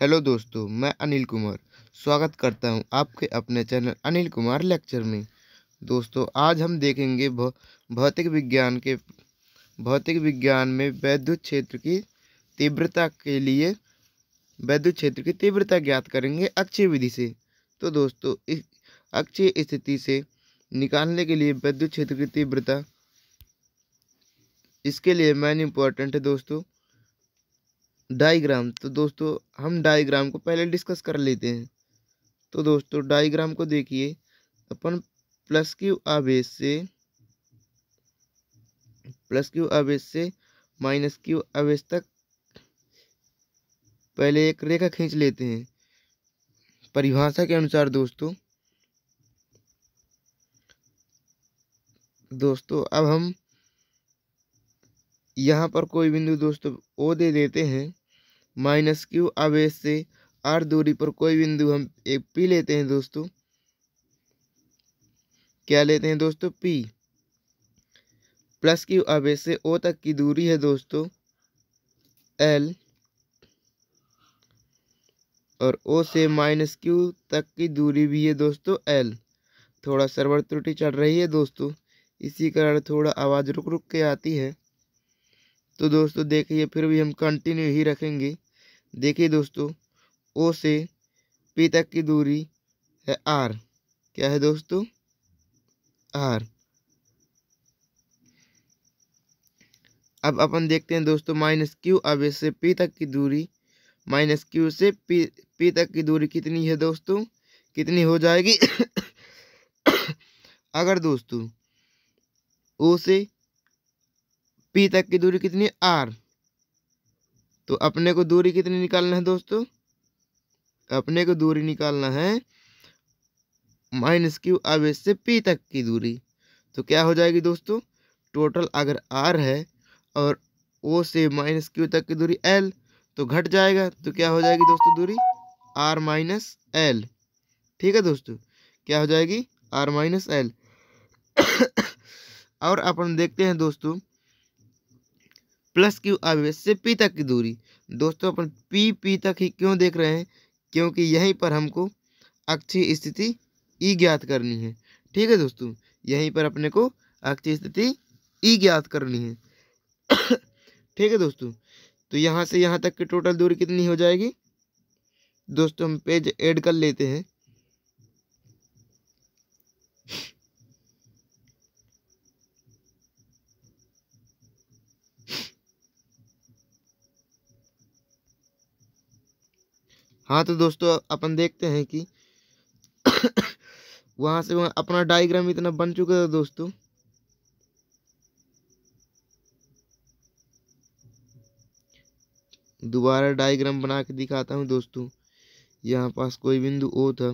Hello दोस्तों मैं अनिल कुमार स्वागत करता हूं आपके अपने चैनल अनिल कुमार लेक्चर में दोस्तों आज हम देखेंगे भौतिक विज्ञान के भौतिक विज्ञान में वैद्युत क्षेत्र की तीव्रता के लिए वैद्युत क्षेत्र की तीव्रता ज्ञात करेंगे अच्छी विधि से तो दोस्तों इस अच्छी स्थिति से निकालने के लिए वैद्युत क्षेत्र की तीव्रता इसके लिए मैन इम्पोर्टेंट है दोस्तों डायग्राम तो दोस्तों हम डायग्राम को पहले डिस्कस कर लेते हैं तो दोस्तों डायग्राम को देखिए अपन प्लस क्यू आवेश से प्लस क्यू आवेश से माइनस क्यू आवेश तक पहले एक रेखा खींच लेते हैं परिभाषा के अनुसार दोस्तों दोस्तों अब हम यहाँ पर कोई बिंदु दोस्तों ओ दे देते हैं माइनस क्यू आवेश से आर दूरी पर कोई बिंदु हम एक पी लेते हैं दोस्तों क्या लेते हैं दोस्तों पी प्लस क्यू आवेश से ओ तक की दूरी है दोस्तों एल और ओ से माइनस क्यू तक की दूरी भी है दोस्तों एल थोड़ा सर्वर त्रुटि चल रही है दोस्तों इसी कारण थोड़ा आवाज़ रुक रुक के आती है तो दोस्तों देखिए फिर भी हम कंटिन्यू ही रखेंगे देखिए दोस्तों ओ से पी तक की दूरी है आर क्या है दोस्तों आर अब अपन देखते हैं दोस्तों माइनस क्यू अब इससे पी तक की दूरी माइनस क्यू से पी पी तक की दूरी कितनी है दोस्तों कितनी हो जाएगी अगर दोस्तों ओ से पी तक की दूरी कितनी आर तो अपने को दूरी कितनी निकालना है दोस्तों अपने को दूरी निकालना है माइनस क्यू आवेश से पी तक की दूरी तो क्या हो जाएगी दोस्तों टोटल अगर आर है और ओ से माइनस क्यू तक की दूरी एल तो घट जाएगा तो क्या हो जाएगी दोस्तों दूरी आर माइनस एल ठीक है दोस्तों क्या हो जाएगी आर माइनस एल और अपन देखते हैं दोस्तों प्लस क्यू आवेश से पी तक की दूरी दोस्तों अपन पी पी तक ही क्यों देख रहे हैं क्योंकि यहीं पर हमको अक्षीय स्थिति ई ज्ञात करनी है ठीक है दोस्तों यहीं पर अपने को अक्षीय स्थिति ई ज्ञात करनी है ठीक है दोस्तों तो यहाँ से यहाँ तक की टोटल दूरी कितनी हो जाएगी दोस्तों हम पेज ऐड कर लेते हैं हाँ तो दोस्तों अपन देखते हैं कि वहाँ से वहाँ अपना डायग्राम इतना बन चुका था दोस्तों दोबारा डायग्राम बना के दिखाता हूँ दोस्तों यहाँ पास कोई बिंदु ओ था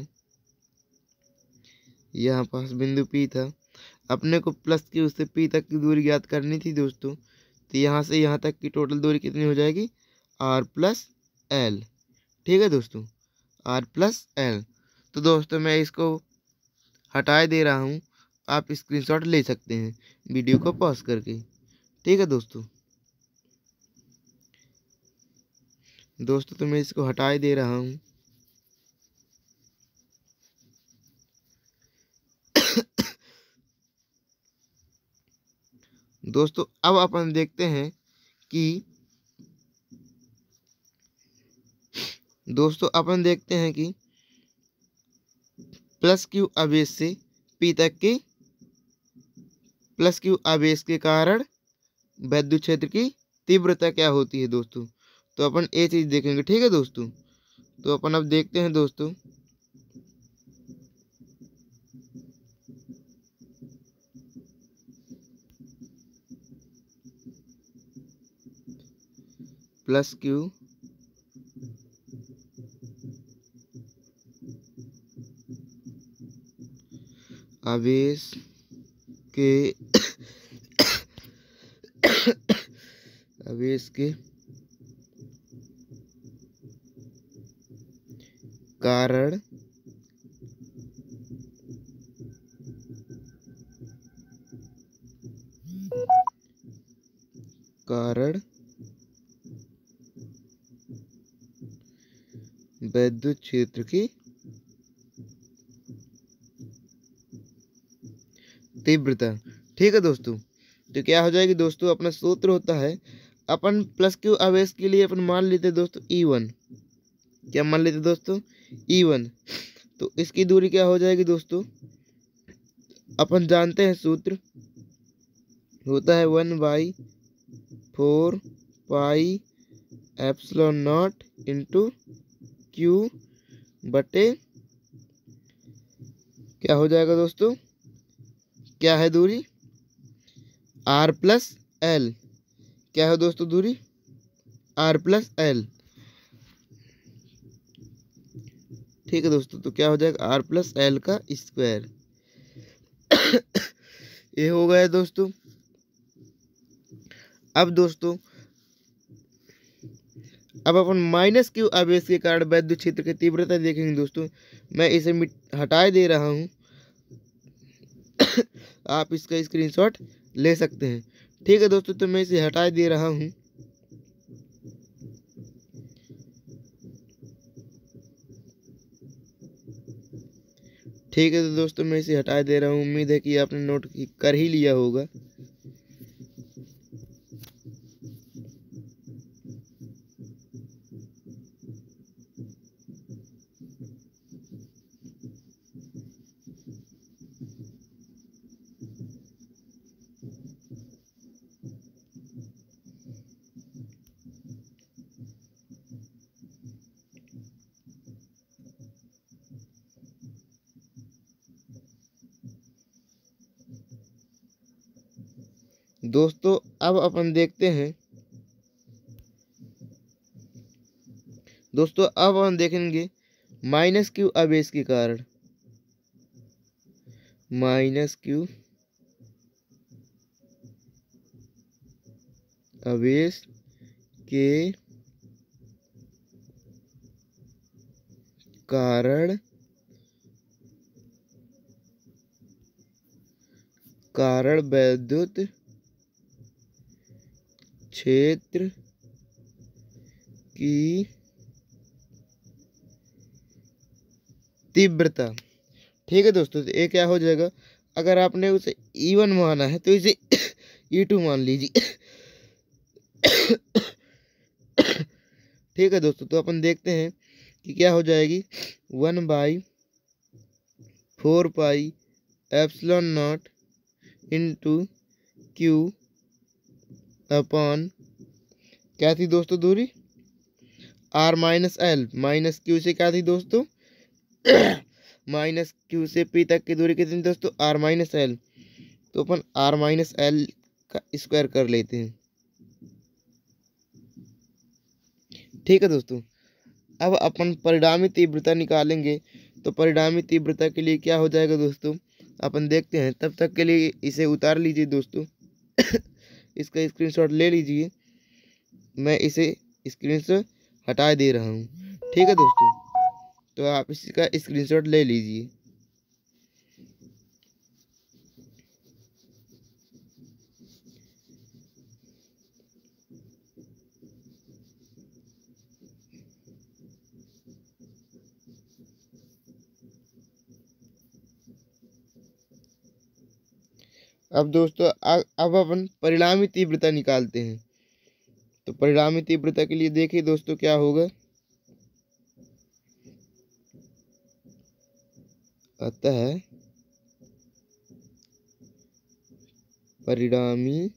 यहाँ पास बिंदु पी था अपने को प्लस की उससे पी तक की दूरी ज्ञात करनी थी दोस्तों तो यहाँ से यहाँ तक की टोटल दूरी कितनी हो जाएगी आर प्लस एल ठीक है दोस्तों आर प्लस एल तो दोस्तों मैं इसको हटाए दे रहा हूँ आप स्क्रीनशॉट ले सकते हैं वीडियो को पॉज करके ठीक है दोस्तों दोस्तों तो मैं इसको हटाए दे रहा हूँ दोस्तों अब अपन देखते हैं कि दोस्तों अपन देखते हैं कि प्लस क्यू आवेश से पी तक के प्लस क्यू आवेश के कारण वैद्य क्षेत्र की तीव्रता क्या होती है दोस्तों तो अपन ये चीज़ देखेंगे ठीक है दोस्तों तो अपन अब देखते हैं दोस्तों प्लस क्यू आवेश के आवेश के कारण कारण वैद्युत क्षेत्र की तीव्रता ठीक है दोस्तों तो क्या हो जाएगी दोस्तों अपना सूत्र होता है अपन प्लस क्यू आवेश के लिए अपन मान लेते हैं दोस्तों ई e वन क्या मान लेते हैं दोस्तों ई e वन तो इसकी दूरी क्या हो जाएगी दोस्तों अपन जानते हैं सूत्र होता है one by four pi epsilon nought into Q बटे क्या हो जाएगा दोस्तों क्या है दूरी आर प्लस एल क्या है दोस्तों दूरी आर प्लस एल ठीक है दोस्तों तो क्या हो जाएगा आर प्लस एल का स्क्वायर ये हो गया दोस्तों अब दोस्तों अब अपन माइनस क्यू आवेश के कारण वैद्युत क्षेत्र की तीव्रता देखेंगे दोस्तों मैं इसे हटाए दे रहा हूँ आप इसका स्क्रीनशॉट ले सकते हैं ठीक है दोस्तों तो मैं इसे हटा दे रहा हूँ ठीक है तो दोस्तों मैं इसे हटा दे रहा हूँ उम्मीद है कि आपने नोट कर ही लिया होगा दोस्तों अब अपन देखते हैं दोस्तों अब हम देखेंगे माइनस क्यू आवेश के कारण माइनस क्यू आवेश के कारण कारण वैद्युत क्षेत्र की तीव्रता ठीक है दोस्तों तो ये क्या हो जाएगा अगर आपने उसे ई e वन माना है तो इसे ई टू e मान लीजिए ठीक है दोस्तों तो अपन देखते हैं कि क्या हो जाएगी one by four pi epsilon nought into Q upon क्या थी दोस्तों दूरी R minus L minus Q से क्या थी दोस्तों माइनस क्यू से पी तक की दूरी कितनी दोस्तों आर माइनस एल तो अपन आर माइनस एल का स्क्वायर कर लेते हैं ठीक है दोस्तों अब अपन परिणामी तीव्रता निकालेंगे तो परिणामी तीव्रता के लिए क्या हो जाएगा दोस्तों अपन देखते हैं तब तक के लिए इसे उतार लीजिए दोस्तों इसका स्क्रीनशॉट ले लीजिए मैं इसे स्क्रीन से हटा दे रहा हूँ ठीक है दोस्तों तो आप इसका स्क्रीनशॉट ले लीजिए अब दोस्तों अब अपन परिणामी तीव्रता निकालते हैं तो परिणामी तीव्रता के लिए देखिए दोस्तों क्या होगा अतः परिणामी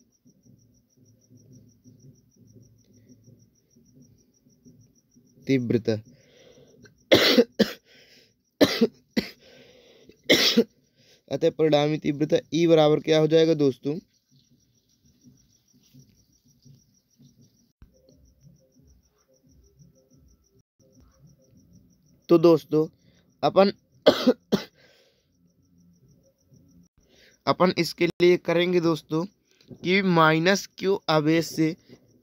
तीव्रता अतः परिणामी तीव्रता ई e बराबर क्या हो जाएगा दोस्तों तो दोस्तों अपन अपन इसके लिए करेंगे दोस्तों कि माइनस क्यू आवेश से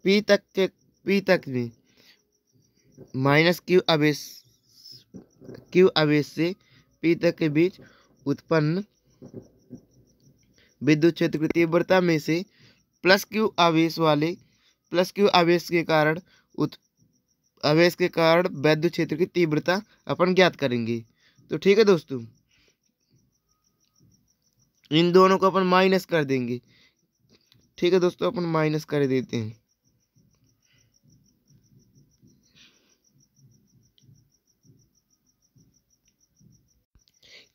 पी तक के पी तक में माइनस क्यू आवेश क्यू आवेश से पी तक के बीच उत्पन्न विद्युत क्षेत्र की तीव्रता में से प्लस क्यू आवेश वाले प्लस क्यू आवेश के कारण उत आवेश के कारण वैद्युत क्षेत्र की तीव्रता अपन ज्ञात करेंगे तो ठीक है दोस्तों इन दोनों को अपन माइनस कर देंगे ठीक है दोस्तों अपन माइनस कर देते हैं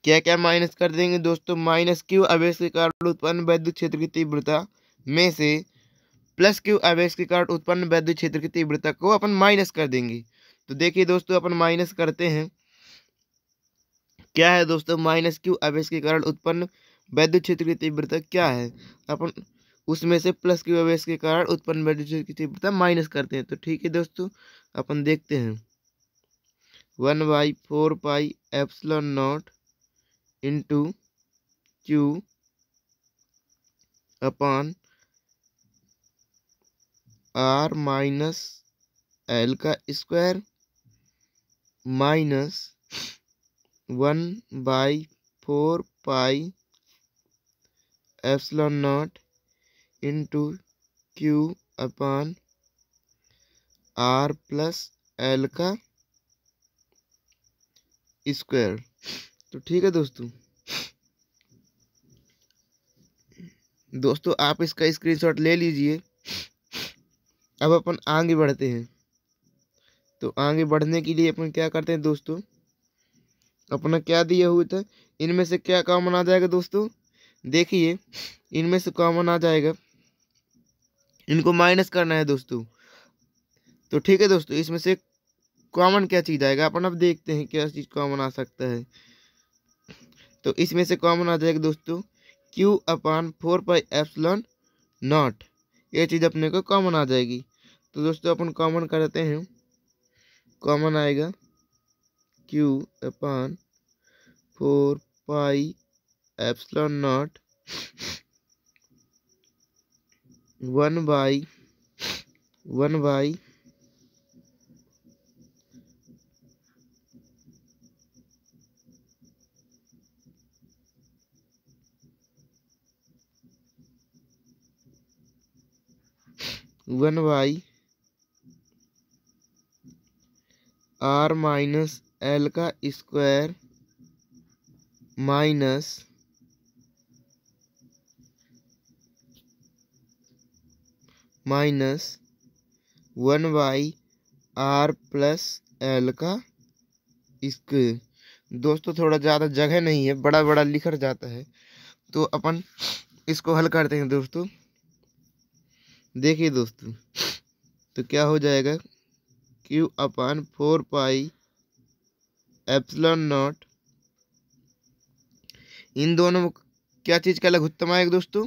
क्या क्या माइनस कर देंगे दोस्तों माइनस क्यू आवेश के कारण उत्पन्न वैद्युत क्षेत्र की तीव्रता में से प्लस क्यू आवेश के कारण उत्पन्न वैद्य क्षेत्र की तीव्रता को अपन माइनस कर देंगे तो देखिए दोस्तों अपन माइनस करते हैं क्या है दोस्तों माइनस क्यू आवेश के कारण उत्पन्न वैद्य क्षेत्र की तीव्रता क्या है अपन उसमें से प्लस क्यू आवेश के कारण उत्पन्न वैद्युत क्षेत्र की तीव्रता माइनस करते हैं तो ठीक है दोस्तों अपन देखते हैं one by four pi epsilon nought into Q upon R minus L का square minus one by four pi epsilon nought into Q upon R plus L का स्क्वायर तो ठीक है दोस्तों दोस्तों आप इसका स्क्रीनशॉट ले लीजिए अब अपन आगे बढ़ते हैं तो आगे बढ़ने के लिए अपन क्या करते हैं दोस्तों अपना क्या दिया हुआ था इनमें से क्या कॉमन आ जाएगा दोस्तों देखिए इनमें से कॉमन आ जाएगा इनको माइनस करना है दोस्तों तो ठीक है दोस्तों इसमें से कॉमन क्या चीज़ आएगा अपन अब देखते हैं क्या चीज़ कॉमन आ सकता है तो इसमें से कॉमन आ जाएगा दोस्तों Q upon four pi epsilon nought ये चीज़ अपने को कॉमन आ जाएगी तो दोस्तों अपन कॉमन करते हैं कॉमन आएगा Q upon four pi epsilon nought one by one by one by R minus L का square minus minus one by R plus L का स्क्वेयर दोस्तों थोड़ा ज़्यादा जगह नहीं है बड़ा बड़ा लिखा जाता है तो अपन इसको हल करते हैं दोस्तों देखिए दोस्तों तो क्या हो जाएगा Q upon four pi epsilon nought इन दोनों क्या चीज़ का लघुत्तम आएगा दोस्तों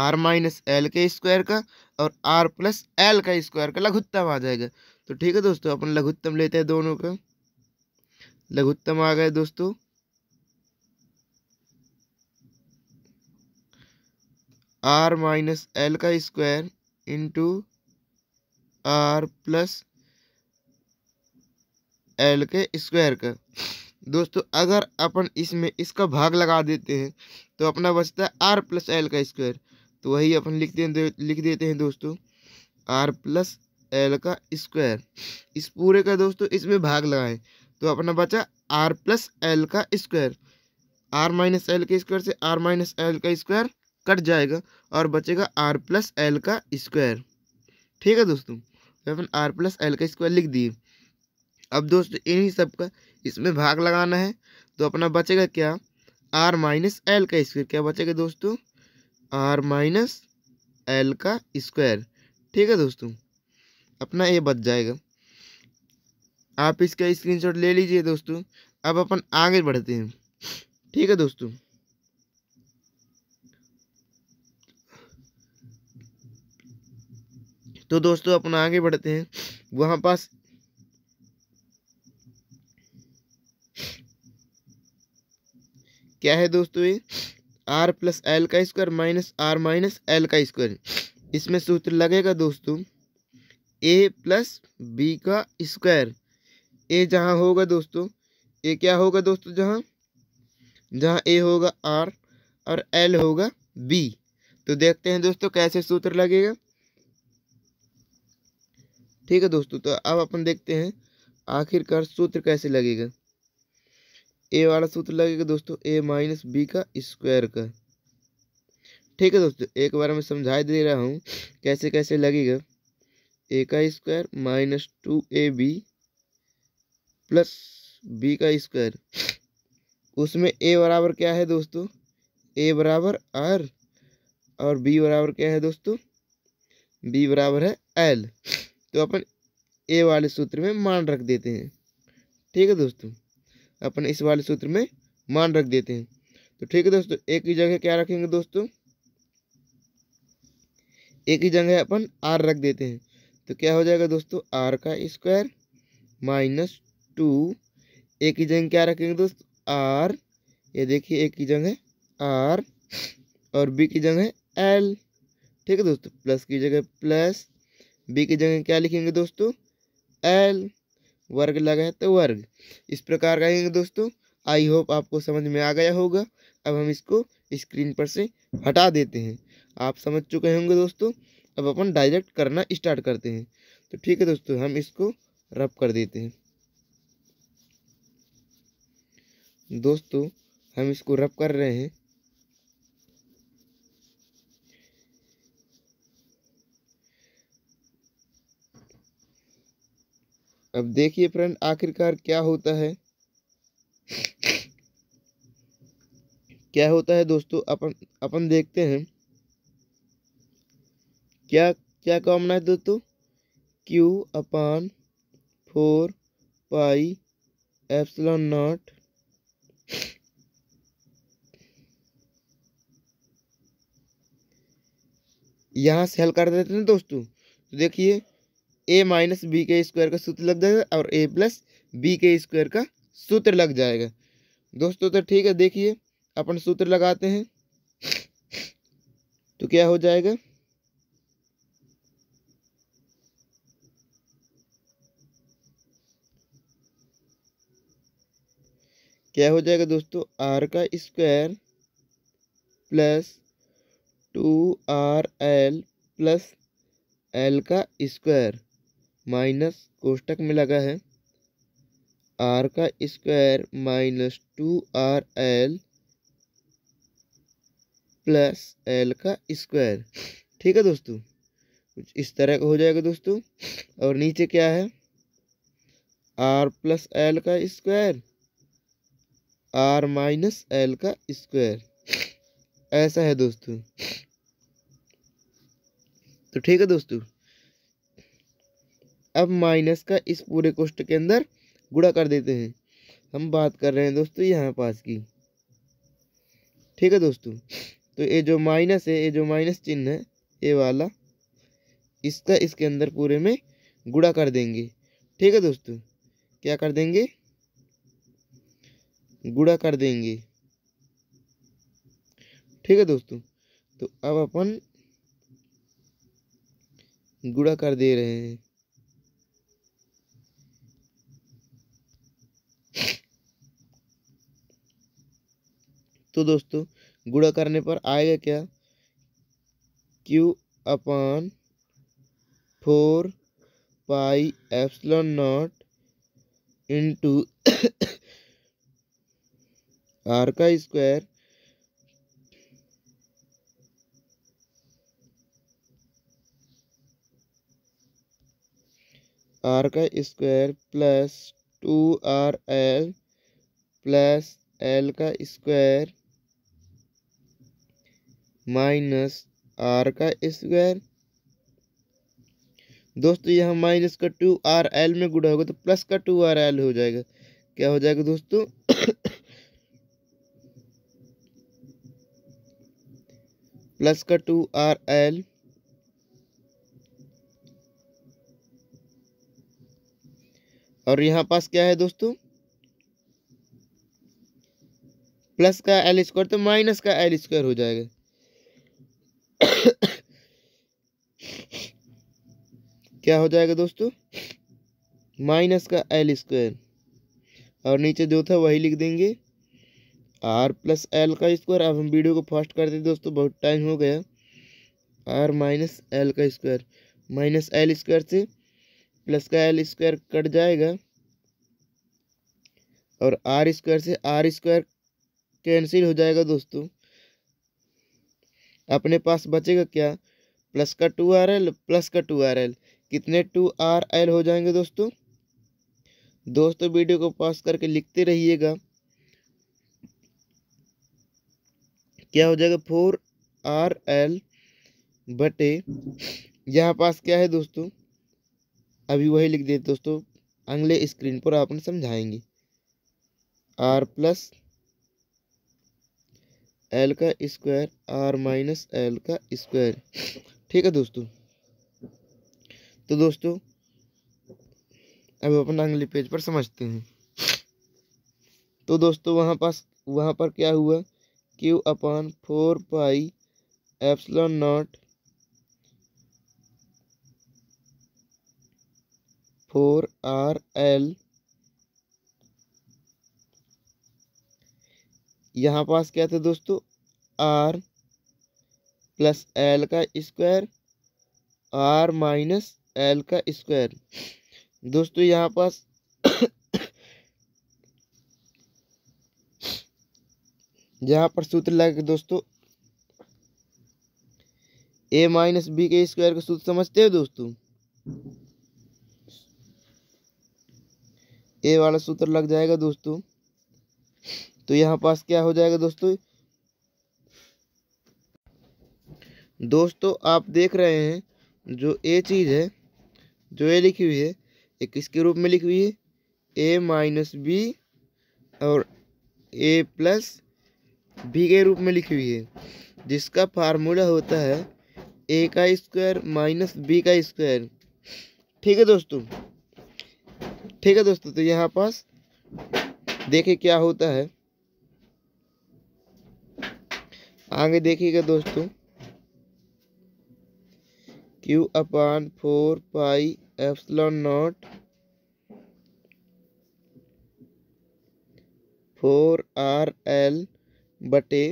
आर माइनस एल के स्क्वायर का और आर प्लस एल का स्क्वायर का लघुत्तम आ जाएगा तो ठीक है दोस्तों अपन लघुत्तम लेते हैं दोनों का लघुत्तम आ गए दोस्तों आर माइनस एल का square into R plus L के स्क्वायर का दोस्तों अगर अपन इसमें इसका भाग लगा देते हैं तो अपना बचता है आर प्लस एल का स्क्वायर तो वही अपन लिख दे लिख देते हैं दोस्तों आर प्लस एल का स्क्वायर इस पूरे का दोस्तों इसमें भाग लगाएं तो अपना बचा आर प्लस एल का स्क्वायर आर माइनस एल के स्क्वायर से आर माइनस एल का स्क्वायर कट जाएगा और बचेगा आर प्लस एल का स्क्वायर ठीक है दोस्तों तो अपन आर प्लस एल का स्क्वायर लिख दिए अब दोस्तों इन्हीं सब का इसमें भाग लगाना है तो अपना बचेगा क्या आर माइनस एल का स्क्वायर क्या बचेगा दोस्तों आर माइनस एल का स्क्वायर ठीक है दोस्तों अपना ये बच जाएगा आप इसका स्क्रीनशॉट ले लीजिए दोस्तों अब अपन आगे बढ़ते हैं ठीक है दोस्तों तो दोस्तों अपना आगे बढ़ते हैं वहाँ पास क्या है दोस्तों ये आर प्लस एल का square minus R minus L का स्क्वायर इसमें सूत्र लगेगा दोस्तों ए प्लस बी का स्क्वायर ए जहाँ होगा दोस्तों ए क्या होगा दोस्तों जहाँ जहाँ ए होगा आर और एल होगा बी तो देखते हैं दोस्तों कैसे सूत्र लगेगा ठीक है दोस्तों तो अब अपन देखते हैं आखिरकार सूत्र कैसे लगेगा ए वाला सूत्र लगेगा दोस्तों ए माइनस बी का स्क्वायर का ठीक है दोस्तों एक बार मैं समझा दे रहा हूँ कैसे कैसे लगेगा ए का square minus two A B plus B का स्क्वायर उसमें ए बराबर क्या है दोस्तों ए बराबर आर और बी बराबर क्या है दोस्तों बी बराबर है एल तो अपन ए वाले सूत्र में मान रख देते हैं ठीक है दोस्तों अपन इस वाले सूत्र में मान रख देते हैं तो ठीक है दोस्तों एक ही जगह क्या रखेंगे दोस्तों एक ही जगह अपन आर रख देते हैं तो क्या हो जाएगा दोस्तों आर का स्क्वायर माइनस टू एक ही जगह क्या रखेंगे दोस्तों आर ये देखिए एक की जगह आर और बी की जगह एल ठीक है दोस्तों प्लस की जगह प्लस बी की जगह क्या लिखेंगे दोस्तों एल वर्ग लगा है तो वर्ग इस प्रकार आएंगे दोस्तों आई होप आपको समझ में आ गया होगा अब हम इसको स्क्रीन पर से हटा देते हैं आप समझ चुके होंगे दोस्तों अब अपन डायरेक्ट करना स्टार्ट करते हैं तो ठीक है दोस्तों हम इसको रब कर देते हैं दोस्तों हम इसको रब कर रहे हैं अब देखिए फ्रेंड आखिरकार क्या होता है क्या होता है दोस्तों अपन अपन देखते हैं क्या क्या कामना है दोस्तों Q upon four pi epsilon nought यहाँ से हल कर देते हैं दोस्तों तो देखिए ए माइनस बी के स्क्वायर का सूत्र लग जाएगा और ए प्लस बी के स्क्वायर का सूत्र लग जाएगा दोस्तों तो ठीक है देखिए अपन सूत्र लगाते हैं तो क्या हो जाएगा क्या हो जाएगा दोस्तों आर का square plus two R L plus L का स्क्वायर माइनस कोष्टक में लगा है आर का square minus two R L plus L का स्क्वायर ठीक है दोस्तों कुछ इस तरह का हो जाएगा दोस्तों और नीचे क्या है आर प्लस एल का स्क्वायर आर माइनस एल का स्क्वायर ऐसा है दोस्तों तो ठीक है दोस्तों अब माइनस का इस पूरे कोष्ट के अंदर गुड़ा कर देते हैं हम बात कर रहे हैं दोस्तों यहाँ पास की ठीक है दोस्तों तो ये जो माइनस है ये जो माइनस चिन्ह है ये वाला इसका इसके अंदर पूरे में गुड़ा कर देंगे ठीक है दोस्तों क्या कर देंगे गुड़ा कर देंगे ठीक है दोस्तों तो अब अपन गुड़ा कर दे रहे हैं तो दोस्तों गुड़ा करने पर आएगा क्या Q upon four pi epsilon nought into R का स्क्वायर आर का square plus two R L plus L का स्क्वायर माइनस आर का स्क्वायर दोस्तों यहाँ माइनस का टू आर एल में गुड़ा होगा तो प्लस का टू आर एल हो जाएगा क्या हो जाएगा दोस्तों प्लस का टू आर एल और यहाँ पास क्या है दोस्तों प्लस का एल स्क्वायर तो माइनस का एल स्क्वायर हो जाएगा क्या हो जाएगा दोस्तों माइनस का एल स्क्वायर और नीचे जो था वही लिख देंगे आर प्लस एल का स्क्वायर अब हम वीडियो को फास्ट कर दें दोस्तों बहुत टाइम हो गया आर माइनस एल का स्क्वायर माइनस एल स्क्वायर से प्लस का एल स्क्वायर कट जाएगा और आर स्क्वायर से आर स्क्वायर कैंसिल हो जाएगा दोस्तों अपने पास बचेगा क्या प्लस का टू आर एल प्लस का टू आर एल कितने टू आर एल हो जाएंगे दोस्तों दोस्तों वीडियो को पॉज करके लिखते रहिएगा क्या हो जाएगा फोर आर एल बटे यहाँ पास क्या है दोस्तों अभी वही लिख देते दोस्तों अगले स्क्रीन पर आपने समझाएंगे आर प्लस एल का स्क्वायर आर माइनस एल का स्क्वायर ठीक है दोस्तों तो दोस्तों अब अपन अगले पेज पर समझते हैं तो दोस्तों वहाँ पास वहाँ पर क्या हुआ Q upon four pi epsilon nought four R L यहाँ पास क्या था दोस्तों आर प्लस एल का स्क्वायर आर माइनस एल का स्क्वायर दोस्तों यहाँ पास यहाँ पर सूत्र लग दोस्तों ए माइनस बी के स्क्वायर का सूत्र समझते हो दोस्तों ए वाला सूत्र लग जाएगा दोस्तों तो यहाँ पास क्या हो जाएगा दोस्तों दोस्तों आप देख रहे हैं जो ए चीज़ है जो ए लिखी हुई है ये किसके रूप में लिखी हुई है ए माइनस बी और ए प्लस बी के रूप में लिखी हुई है जिसका फार्मूला होता है ए का स्क्वायर माइनस बी का स्क्वायर ठीक है दोस्तों ठीक है दोस्तों तो यहाँ पास देखें क्या होता है आगे देखिएगा दोस्तों Q upon four pi epsilon nought four R L बटे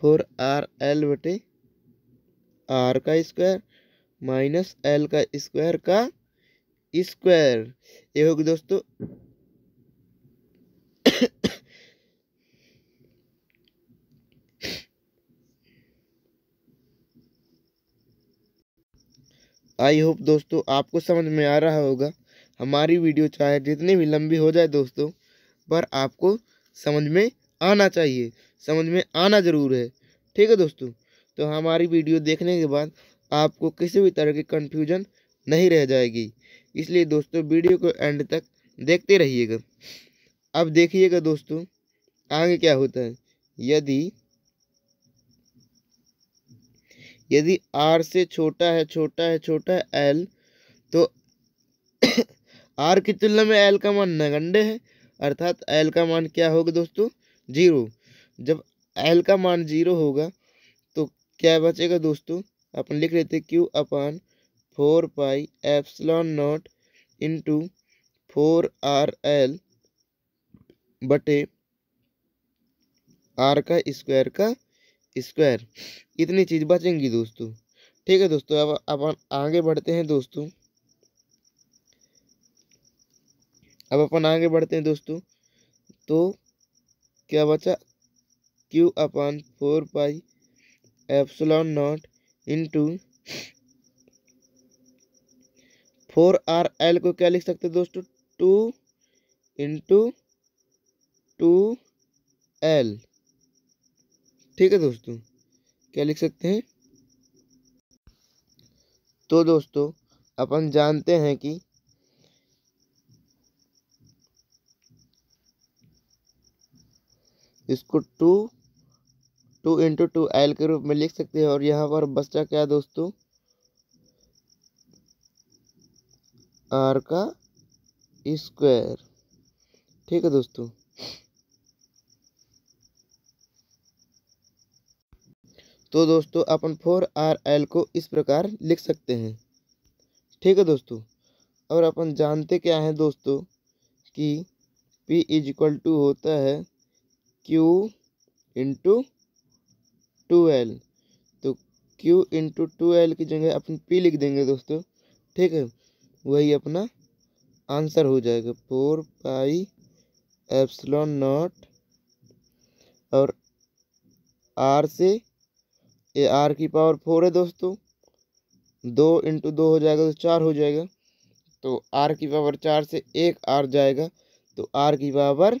फोर आर एल बटे आर का स्क्वायर माइनस एल का स्क्वायर का स्क्वायर ये होगी दोस्तों आई होप दोस्तों आपको समझ में आ रहा होगा हमारी वीडियो चाहे जितनी भी लंबी हो जाए दोस्तों पर आपको समझ में आना चाहिए समझ में आना ज़रूर है ठीक है दोस्तों तो हमारी वीडियो देखने के बाद आपको किसी भी तरह की कन्फ्यूजन नहीं रह जाएगी इसलिए दोस्तों वीडियो को एंड तक देखते रहिएगा अब देखिएगा दोस्तों आगे क्या होता है यदि यदि आर से छोटा है छोटा है छोटा है एल तो आर की तुलना में एल का मान नगंडे है अर्थात एल का मान क्या होगा दोस्तों जीरो जब एल का मान जीरो होगा तो क्या बचेगा दोस्तों अपन लिख लेते Q upon four pi epsilon nought into four R L बटे आर का स्क्वायर का स्क्वायर इतनी चीज़ बचेंगी दोस्तों ठीक है दोस्तों अब अपन आगे बढ़ते हैं दोस्तों अब अपन आगे बढ़ते हैं दोस्तों तो क्या बचा Q upon four pi epsilon nought into four R L को क्या लिख सकते हैं दोस्तों टू इंटू टू एल ठीक है दोस्तों क्या लिख सकते हैं तो दोस्तों अपन जानते हैं कि इसको two two into two L के रूप में लिख सकते हैं और यहाँ पर बच्चा क्या है दोस्तों आर का स्क्वायर ठीक है दोस्तों तो दोस्तों अपन फोर आर एल को इस प्रकार लिख सकते हैं ठीक है दोस्तों और अपन जानते क्या हैं दोस्तों कि P इज इक्वल टू होता है Q इंटू टू एल तो Q इंटू टू एल की जगह अपन P लिख देंगे दोस्तों ठीक है वही अपना आंसर हो जाएगा फोर पाई एप्सलॉन नॉट और आर से ये आर की पावर फोर है दोस्तों दो इंटू दो हो जाएगा तो चार हो जाएगा तो आर की पावर चार से एक आर जाएगा तो आर की पावर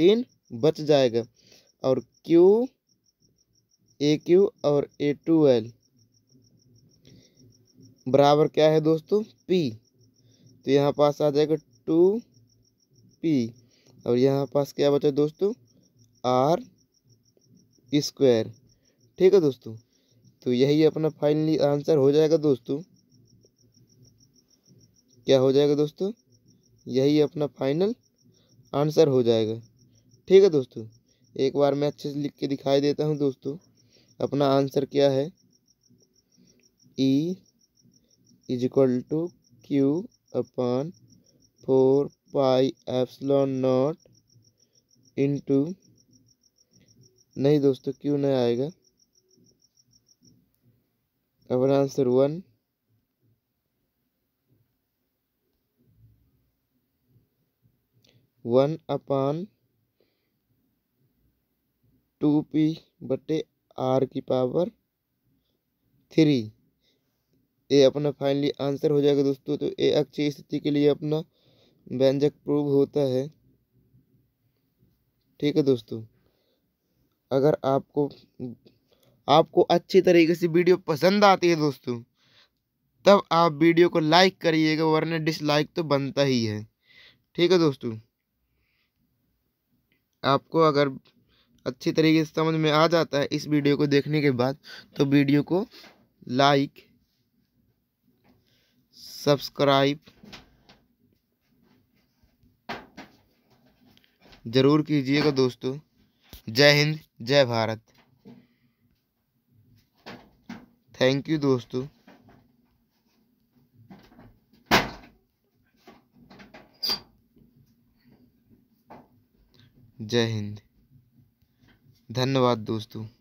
तीन बच जाएगा और क्यू ए क्यू और ए टू एल बराबर क्या है दोस्तों पी तो यहाँ पास आ जाएगा टू पी और यहाँ पास क्या बचा दोस्तों आर स्क्वायर ठीक है दोस्तों तो यही अपना फाइनली आंसर हो जाएगा दोस्तों क्या हो जाएगा दोस्तों यही अपना फाइनल आंसर हो जाएगा ठीक है दोस्तों एक बार मैं अच्छे से लिख के दिखाई देता हूँ दोस्तों अपना आंसर क्या है E is equal to Q upon four pi epsilon nought into नहीं दोस्तों क्यों नहीं आएगा Our answer 1. One upon two P बटे आर की पावर थ्री ये अपना फाइनली आंसर हो जाएगा दोस्तों तो ये अक्षय स्थिति के लिए अपना व्यंजक प्रूव होता है ठीक है दोस्तों अगर आपको आपको अच्छी तरीके से वीडियो पसंद आती है दोस्तों तब आप वीडियो को लाइक करिएगा वरना डिसलाइक तो बनता ही है ठीक है दोस्तों आपको अगर अच्छी तरीके से समझ में आ जाता है इस वीडियो को देखने के बाद तो वीडियो को लाइक सब्सक्राइब ज़रूर कीजिएगा दोस्तों जय हिंद जय भारत थैंक यू दोस्तों जय हिंद धन्यवाद दोस्तों